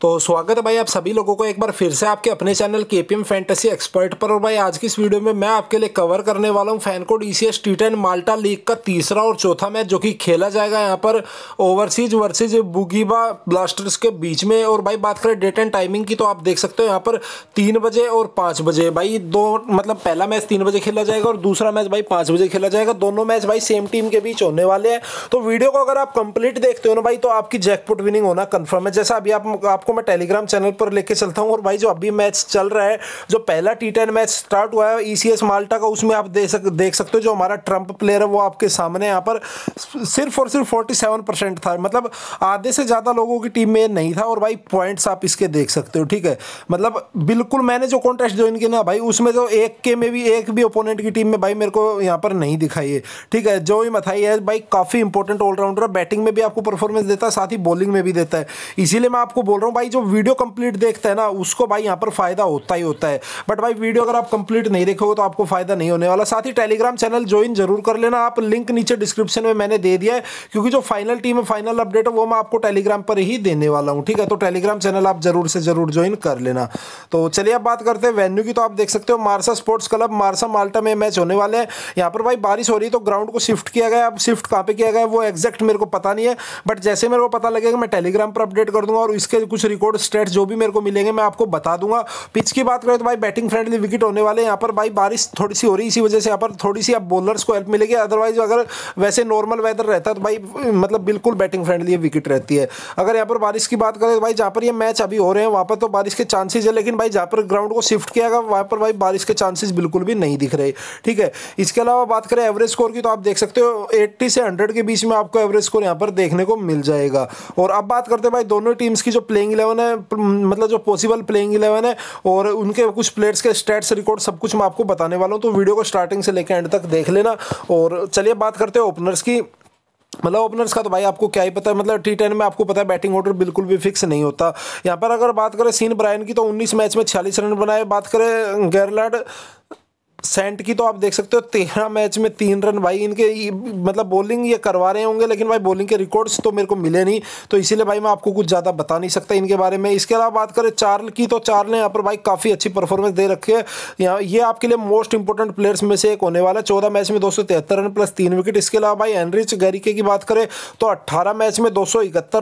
तो स्वागत है भाई आप सभी लोगों को एक बार फिर से आपके अपने चैनल के पी एम फैंटेसी एक्सपर्ट पर और भाई आज की इस वीडियो में मैं आपके लिए कवर करने वाला हूं FanCode E C S T ten Malta league का तीसरा और चौथा मैच जो कि खेला जाएगा यहां पर ओवरसीज वर्सेज बुगीबा ब्लास्टर्स के बीच में और भाई बात करें डेट एंड टाइमिंग की तो आप देख सकते हो यहाँ पर तीन बजे और पाँच बजे भाई दो मतलब पहला मैच तीन बजे खेला जाएगा और दूसरा मैच भाई पाँच बजे खेला जाएगा दोनों मैच भाई सेम टीम के बीच होने वाले हैं तो वीडियो को अगर आप कंप्लीट देखते हो ना भाई तो आपकी जैकपुट विनिंग होना कन्फर्म है जैसा अभी आप आपको आपको मैं टेलीग्राम चैनल पर लेके चलता हूँ और भाई जो अभी मैच चल रहा है जो पहला टी टेन मैच स्टार्ट हुआ है ई e माल्टा का उसमें आप देख सक देख सकते हो जो हमारा ट्रंप प्लेयर है वो आपके सामने यहाँ पर सिर्फ और सिर्फ फोर्टी था मतलब आधे से ज़्यादा लोगों की टीम में नहीं था और भाई पॉइंट्स आप इसके देख सकते हो ठीक है मतलब बिल्कुल मैंने जो कॉन्टेस्ट ज्वाइन किया ना भाई उसमें जो तो एक के में भी एक भी ओपोनेंट की टीम में भाई मेरे को यहाँ पर नहीं दिखाई है ठीक है जो ही मथाई है भाई काफ़ी इंपॉर्टेंट ऑलराउंडर है बैटिंग में भी आपको परफॉर्मेंस देता है साथ ही बॉलिंग में भी देता है इसीलिए मैं आपको बोल रहा हूँ भाई जो वीडियो कंप्लीट देखता है ना उसको भाई यहाँ पर फ़ायदा होता ही होता है बट भाई वीडियो अगर आप कंप्लीट नहीं देखोगे तो आपको फ़ायदा नहीं होने वाला साथ ही टेलीग्राम चैनल ज्वाइन जरूर कर लेना आप लिंक नीचे डिस्क्रिप्शन में मैंने दे दिया है क्योंकि जो फाइनल टीम है फाइनल अपडेट है वो मैं आपको टेलीग्राम पर ही देने वाला हूँ ठीक है तो टेलीग्राम चैनल आप जरूर से जरूर ज्वाइन कर लेना तो चलिए अब बात करते हैं वेन्यू की तो आप देख सकते हो Marsa sports club Marsa Malta में मैच होने वाले हैं यहाँ पर भाई बारिश हो रही है तो ग्राउंड को शिफ्ट किया गया अब शिफ्ट कहाँ पे किया गया वो एग्जैक्ट मेरे को पता नहीं है बट जैसे मेरे को पता लगेगा मैं टेलीग्राम पर अपडेट कर दूंगा और इसके कुछ रिकॉर्ड स्टेट्स जो भी मेरे को मिलेंगे मैं आपको बता दूंगा पिच की बात करें तो भाई बैटिंग फ्रेंडली विकेट होने वाले यहाँ पर भाई बारिश थोड़ी सी हो रही इसी वजह से यहाँ पर थोड़ी सी आप बॉलर्स को हेल्प मिलेगी अदरवाइज अगर वैसे नॉर्मल वेदर रहता तो भाई मतलब बिल्कुल बैटिंग फ्रेंडली विकेट रहती है अगर यहाँ पर बारिश की बात करें तो भाई जहाँ पर ये मैच अभी हो रहे हैं वहाँ पर तो बारिश के चांसेज है लेकिन भाई जहाँ पर ग्राउंड को शिफ्ट किया गया वहाँ पर भाई बारिश के चांसेज बिल्कुल भी नहीं दिख रहे ठीक है इसके अलावा बात करें एवरेज स्कोर की तो आप देख सकते हो एट्टी से हंड्रेड के बीच में आपको एवरेज स्कोर यहाँ पर देखने को मिल जाएगा और अब बात करते हैं भाई दोनों टीम्स की जो प्लेइंग इलेवन है मतलब जो पॉसिबल प्लेइंग इलेवन है और उनके कुछ प्लेयर्स के स्टेट्स रिकॉर्ड सब कुछ मैं आपको बताने वाला हूँ तो वीडियो को स्टार्टिंग से लेकर एंड तक देख लेना और चलिए बात करते हैं ओपनर्स की मतलब ओपनर्स का तो भाई आपको क्या ही पता है मतलब टी टेन में आपको पता है बैटिंग ऑर्डर बिल्कुल भी फिक्स नहीं होता यहाँ पर अगर बात करें सीन ब्रायन की तो 19 मैच में 46 रन बनाए बात करें गैरलाड सेंट की तो आप देख सकते हो तेरह मैच में तीन रन भाई इनके मतलब बॉलिंग ये करवा रहे होंगे लेकिन भाई बॉलिंग के रिकॉर्ड्स तो मेरे को मिले नहीं तो इसीलिए भाई मैं आपको कुछ ज़्यादा बता नहीं सकता इनके बारे में इसके अलावा बात करें चार्ल की तो चार्ल ने यहाँ पर भाई काफ़ी अच्छी परफॉर्मेंस दे रखी है यहाँ ये आपके लिए मोस्ट इंपॉर्टेंट प्लेयर्स में से एक होने वाला है चौदह मैच में दो रन प्लस तीन विकेट इसके अलावा भाई एनरिच गैरिके की बात करें तो अट्ठारह मैच में दो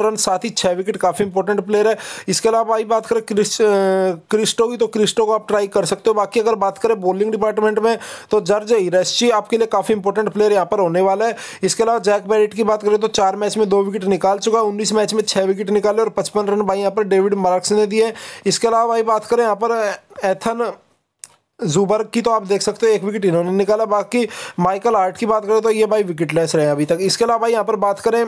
रन साथ ही छः विकेट काफ़ी इंपॉर्टेंट प्लेयर है इसके अलावा भाई बात करें क्रिस्टो की तो क्रिस्टो को आप ट्राई कर सकते हो बाकी अगर बात करें बॉलिंग डिपार्टमेंट टूर्नामेंट में तो जर्ज इरेस्ची आपके लिए काफ़ी इंपॉर्टेंट प्लेयर यहां पर होने वाला है इसके अलावा जैक बैरिट की बात करें तो चार मैच में दो विकेट निकाल चुका है उन्नीस मैच में छह विकेट निकाले और पचपन रन भाई यहाँ पर डेविड मार्क्स ने दिए इसके अलावा भाई बात करें यहाँ पर एथन जूबर्ग की तो आप देख सकते हो एक विकेट इन्होंने निकाला बाकी माइकल आर्ट की बात करें तो ये भाई विकेटलेस रहे अभी तक इसके अलावा भाई यहाँ पर बात करें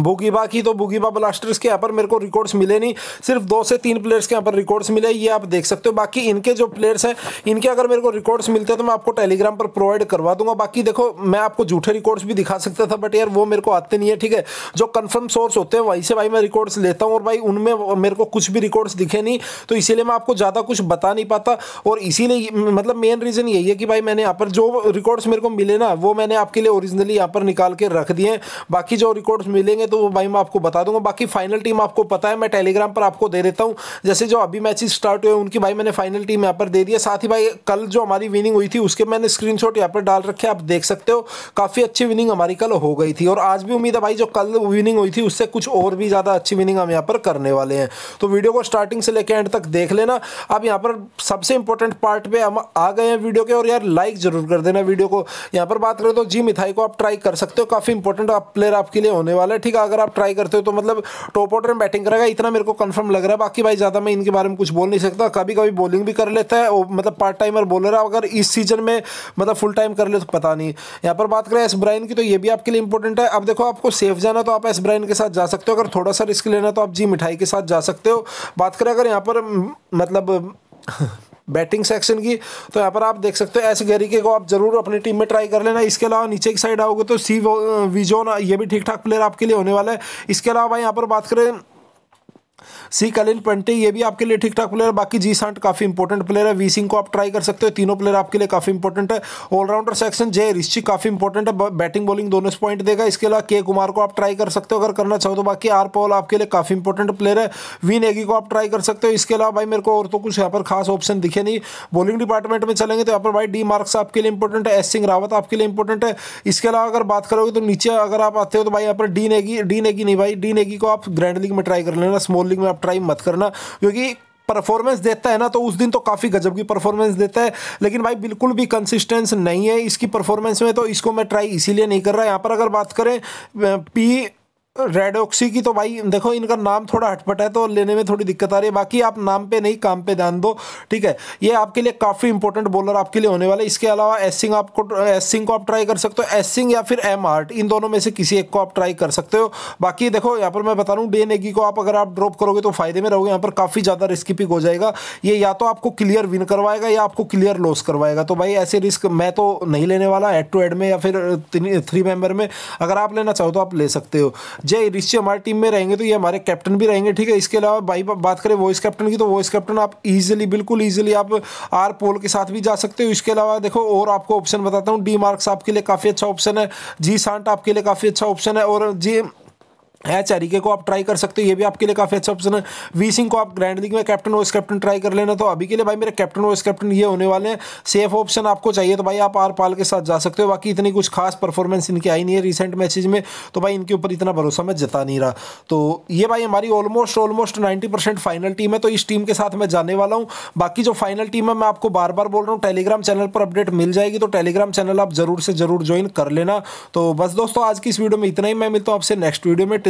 बुगीबा की तो बुगीबा ब्लास्टर्स के यहाँ पर मेरे को रिकॉर्ड्स मिले नहीं सिर्फ दो से तीन प्लेयर्स के यहाँ पर रिकॉर्ड्स मिले ये आप देख सकते हो बाकी इनके जो प्लेयर्स हैं इनके अगर मेरे को रिकॉर्ड्स मिलते तो मैं आपको टेलीग्राम पर प्रोवाइड करवा दूंगा बाकी देखो मैं आपको झूठे रिकॉर्ड्स भी दिखा सकता था बट यार वो मेरे को आते नहीं है ठीक है जो कन्फर्म सोर्स होते हैं वहीं से भाई मैं रिकॉर्ड्स लेता हूँ और भाई उनमें मेरे को कुछ भी रिकॉर्ड्स दिखे नहीं तो इसीलिए मैं आपको ज़्यादा कुछ बता नहीं पाता और इसीलिए मतलब मेन रीज़न यही है कि भाई मैंने यहाँ पर जो रिकॉर्ड्स मेरे को मिले ना वो मैंने आपके लिए ओरिजिनली यहाँ पर निकाल के रख दिए बाकी जो रिकॉर्ड्स मिलेंगे करेंगे तो वो भाई मैं आपको बता दूंगा बाकी फाइनल टीम आपको पता है मैं टेलीग्राम पर आपको दे देता हूँ जैसे जो अभी मैचेस स्टार्ट हुए उनकी भाई मैंने फाइनल टीम यहाँ पर दे दिया साथ ही भाई कल जो हमारी विनिंग हुई थी उसके मैंने स्क्रीन शॉट पर डाल रखे आप देख सकते हो काफ़ी अच्छी विनिंग हमारी कल हो गई थी और आज भी उम्मीद है भाई जो कल विनिंग हुई थी उससे कुछ और भी ज़्यादा अच्छी विनिंग हम यहाँ पर करने वाले हैं तो वीडियो को स्टार्टिंग से लेकर एंड तक देख लेना अब यहाँ पर सबसे इंपॉर्टेंट पार्ट पे हम आ गए हैं वीडियो के और यार लाइक जरूर कर देना वीडियो को यहाँ पर बात करें तो जी मिथाई को आप ट्राई कर सकते हो काफ़ी इंपॉर्टेंट प्लेयर आपके लिए होने वाला है ठीक का अगर आप ट्राई करते हो तो मतलब टॉप ऑर्डर में बैटिंग करेगा इतना मेरे को कंफर्म लग रहा है बाकी भाई ज़्यादा मैं इनके बारे में कुछ बोल नहीं सकता कभी कभी बॉलिंग भी कर लेता है मतलब पार्ट टाइमर बॉलर है अगर इस सीजन में मतलब फुल टाइम कर ले तो पता नहीं यहाँ पर बात करें एस ब्राइन की तो ये भी आपके लिए इंपॉर्टेंट है अब देखो आपको सेफ जाना तो आप एस ब्राइन के साथ जा सकते हो अगर थोड़ा सा रिस्क लेना तो आप जी मिठाई के साथ जा सकते हो बात करें अगर यहाँ पर मतलब बैटिंग सेक्शन की तो यहाँ पर आप देख सकते हो ऐसे गरीके को आप जरूर अपनी टीम में ट्राई कर लेना इसके अलावा नीचे की साइड आओगे तो सी विजोन ये भी ठीक ठाक प्लेयर आपके लिए होने वाला है इसके अलावा यहाँ पर बात करें सी कलिन पंटे ये भी आपके लिए ठीक ठाक प्लेयर बाकी जी सांट काफ़ी इंपॉर्टेंट प्लेयर है वी सिंह को आप ट्राई कर सकते हो तीनों प्लेयर आपके लिए काफ़ी इंपॉर्टेंट है ऑलराउंडर सेक्शन जय रिश्ची काफ़ी इंपॉर्टेंट है बैटिंग बॉलिंग दोनों पॉइंट देगा इसके अलावा के कुमार को आप ट्राई कर सकते हो अगर करना चाहो तो बाकी आर पॉल आपके लिए काफ़ी इंपॉर्टेंट प्लेयर है वी नेगी को आप ट्राई कर सकते हो इसके अलावा भाई मेरे को और तो कुछ यहाँ पर खास ऑप्शन दिखे नहीं बॉलिंग डिपार्टमेंट में चलेंगे तो यहाँ पर भाई डी मार्क्स आपके लिए इंपॉर्टेंट है एस सिंह रावत आपके लिए इंपॉर्टेंट है इसके अलावा अगर बात करोगे तो नीचे अगर आप आते हो तो भाई यहाँ पर डी नेगी डी नेगी नहीं भाई डी नेगी को आप ग्रैंड लीग में ट्राई कर लेना स्मॉल लीग में आप ट्राई मत करना क्योंकि परफॉर्मेंस देता है ना तो उस दिन तो काफ़ी गजब की परफॉर्मेंस देता है लेकिन भाई बिल्कुल भी कंसिस्टेंस नहीं है इसकी परफॉर्मेंस में तो इसको मैं ट्राई इसीलिए नहीं कर रहा यहाँ पर अगर बात करें पी रेड ऑक्सी की तो भाई देखो इनका नाम थोड़ा हटपट है तो लेने में थोड़ी दिक्कत आ रही है बाकी आप नाम पे नहीं काम पे ध्यान दो ठीक है ये आपके लिए काफ़ी इंपॉर्टेंट बॉलर आपके लिए होने वाला है इसके अलावा एसिंग आपको एसिंग को आप ट्राई कर सकते हो एसिंग या फिर एम आर्ट इन दोनों में से किसी एक को आप ट्राई कर सकते हो बाकी देखो यहाँ पर मैं बता रहा हूँ डे को आप अगर आप ड्रॉप करोगे तो फायदे में रहोगे यहाँ पर काफ़ी ज़्यादा रिस्क पिक हो जाएगा ये या तो आपको क्लियर विन करवाएगा या आपको क्लियर लॉस करवाएगा तो भाई ऐसे रिस्क मैं तो नहीं लेने वाला एड टू एड में या फिर थ्री मेम्बर में अगर आप लेना चाहो तो आप ले सकते हो जय ऋषि हमारी टीम में रहेंगे तो ये हमारे कैप्टन भी रहेंगे ठीक है इसके अलावा भाई बात करें वॉइस कैप्टन की तो वॉइस कैप्टन आप ईजिली बिल्कुल ईजिली आप आर पोल के साथ भी जा सकते हो इसके अलावा देखो और आपको ऑप्शन बताता हूँ डी मार्क्स आपके लिए काफ़ी अच्छा ऑप्शन है जी सांट आपके लिए काफ़ी अच्छा ऑप्शन है और जी है चैरिके को आप ट्राई कर सकते हो ये भी आपके लिए काफ़ी अच्छा ऑप्शन है वी सिंह को आप ग्रैंड लीग में कैप्टन वाइस कैप्टन ट्राई कर लेना तो अभी के लिए भाई मेरे कैप्टन वाइस कैप्टन ये होने वाले हैं सेफ ऑप्शन आपको चाहिए तो भाई आप आर पाल के साथ जा सकते हो बाकी इतनी कुछ खास परफॉर्मेंस इनकी आई नहीं है रिसेंट मैचेज में तो भाई इनके ऊपर इतना भरोसा मैं जता नहीं रहा तो ये भाई हमारी almost almost ninety final team है तो इस टीम के साथ मैं जाने वाला हूँ बाकी जो फाइनल टीम है मैं आपको बार बार बोल रहा हूँ टेलीग्राम चैनल पर अपडेट मिल जाएगी तो टेलीग्राम चैनल आप जरूर से जरूर ज्वाइन कर लेना तो बस दोस्तों आज की इस वीडियो में इतना ही मैं मिलता हूँ आपसे नेक्स्ट वीडियो में